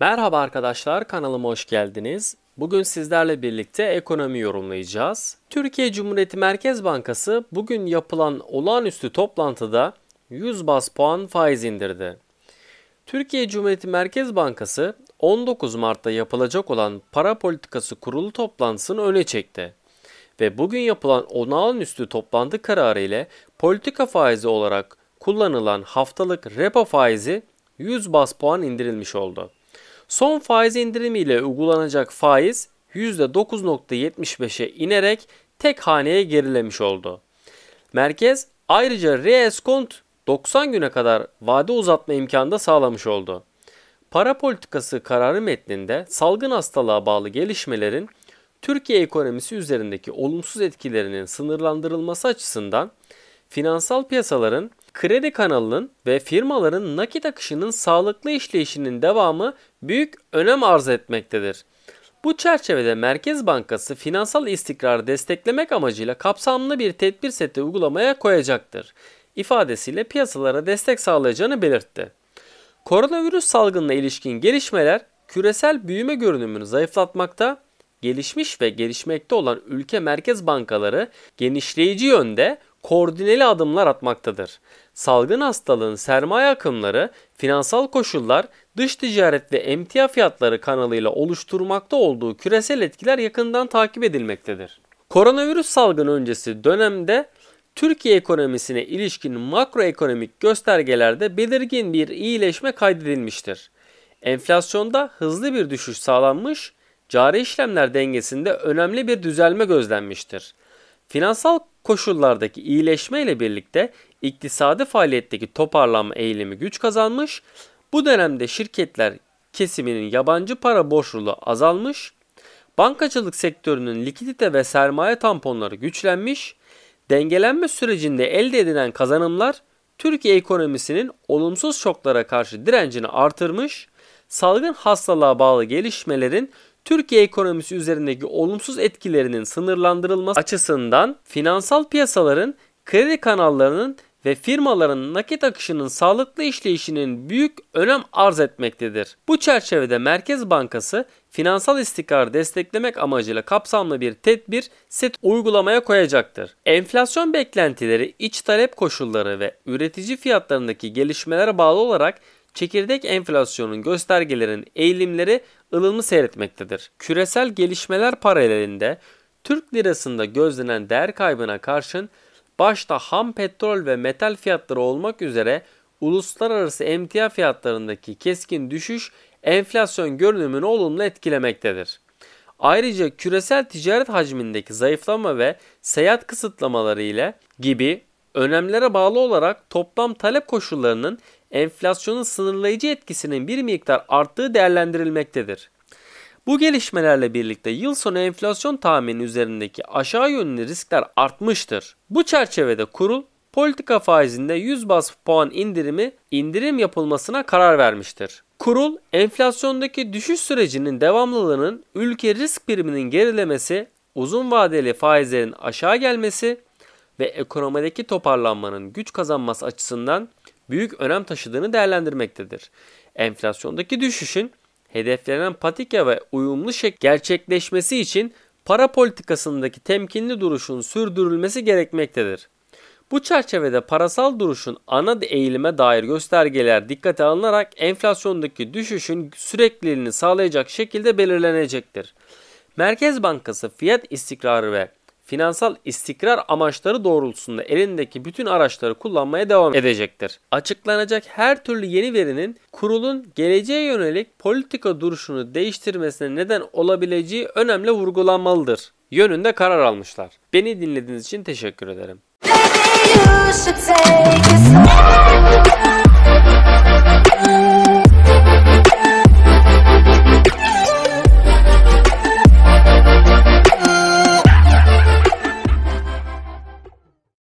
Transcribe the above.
Merhaba arkadaşlar kanalıma hoş geldiniz. Bugün sizlerle birlikte ekonomi yorumlayacağız. Türkiye Cumhuriyeti Merkez Bankası bugün yapılan olağanüstü toplantıda 100 bas puan faiz indirdi. Türkiye Cumhuriyeti Merkez Bankası 19 Mart'ta yapılacak olan para politikası kurulu toplantısını öne çekti ve bugün yapılan olağanüstü toplantı kararı ile politika faizi olarak kullanılan haftalık repo faizi 100 bas puan indirilmiş oldu. Son faiz indirimiyle uygulanacak faiz %9.75'e inerek tek haneye gerilemiş oldu. Merkez ayrıca reeskont 90 güne kadar vade uzatma imkanı da sağlamış oldu. Para politikası kararı metninde salgın hastalığa bağlı gelişmelerin Türkiye ekonomisi üzerindeki olumsuz etkilerinin sınırlandırılması açısından finansal piyasaların kredi kanalının ve firmaların nakit akışının sağlıklı işleyişinin devamı büyük önem arz etmektedir. Bu çerçevede Merkez Bankası finansal istikrarı desteklemek amacıyla kapsamlı bir tedbir seti uygulamaya koyacaktır ifadesiyle piyasalara destek sağlayacağını belirtti. Koronavirüs salgınına ilişkin gelişmeler küresel büyüme görünümünü zayıflatmakta, gelişmiş ve gelişmekte olan ülke merkez bankaları genişleyici yönde koordineli adımlar atmaktadır. Salgın hastalığın sermaye akımları, finansal koşullar, dış ticaret ve emtia fiyatları kanalıyla oluşturmakta olduğu küresel etkiler yakından takip edilmektedir. Koronavirüs salgını öncesi dönemde Türkiye ekonomisine ilişkin makroekonomik göstergelerde belirgin bir iyileşme kaydedilmiştir. Enflasyonda hızlı bir düşüş sağlanmış, cari işlemler dengesinde önemli bir düzelme gözlenmiştir. Finansal koşullardaki iyileşme ile birlikte iktisadi faaliyetteki toparlanma eğilimi güç kazanmış. Bu dönemde şirketler kesiminin yabancı para borçluluğu azalmış. Bankacılık sektörünün likidite ve sermaye tamponları güçlenmiş. Dengelenme sürecinde elde edilen kazanımlar Türkiye ekonomisinin olumsuz şoklara karşı direncini artırmış. Salgın hastalığa bağlı gelişmelerin Türkiye ekonomisi üzerindeki olumsuz etkilerinin sınırlandırılması açısından finansal piyasaların kredi kanallarının ve firmaların nakit akışının sağlıklı işleyişinin büyük önem arz etmektedir. Bu çerçevede Merkez Bankası finansal istikrar desteklemek amacıyla kapsamlı bir tedbir set uygulamaya koyacaktır. Enflasyon beklentileri, iç talep koşulları ve üretici fiyatlarındaki gelişmelere bağlı olarak Çekirdek enflasyonun göstergelerin eğilimleri ılımlı seyretmektedir. Küresel gelişmeler paralelinde Türk lirasında gözlenen değer kaybına karşın başta ham petrol ve metal fiyatları olmak üzere uluslararası emtia fiyatlarındaki keskin düşüş enflasyon görünümünü olumlu etkilemektedir. Ayrıca küresel ticaret hacmindeki zayıflama ve seyahat kısıtlamaları ile gibi önemlere bağlı olarak toplam talep koşullarının enflasyonun sınırlayıcı etkisinin bir miktar arttığı değerlendirilmektedir. Bu gelişmelerle birlikte yıl sonu enflasyon tahmini üzerindeki aşağı yönlü riskler artmıştır. Bu çerçevede kurul politika faizinde 100 bas puan indirimi indirim yapılmasına karar vermiştir. Kurul enflasyondaki düşüş sürecinin devamlılığının ülke risk priminin gerilemesi, uzun vadeli faizlerin aşağı gelmesi ve ekonomideki toparlanmanın güç kazanması açısından büyük önem taşıdığını değerlendirmektedir. Enflasyondaki düşüşün hedeflenen patika ve uyumlu şekilde gerçekleşmesi için para politikasındaki temkinli duruşun sürdürülmesi gerekmektedir. Bu çerçevede parasal duruşun ana eğilime dair göstergeler dikkate alınarak enflasyondaki düşüşün sürekliliğini sağlayacak şekilde belirlenecektir. Merkez Bankası fiyat istikrarı ve finansal istikrar amaçları doğrultusunda elindeki bütün araçları kullanmaya devam edecektir. Açıklanacak her türlü yeni verinin kurulun geleceğe yönelik politika duruşunu değiştirmesine neden olabileceği önemli vurgulanmalıdır. Yönünde karar almışlar. Beni dinlediğiniz için teşekkür ederim. Baby,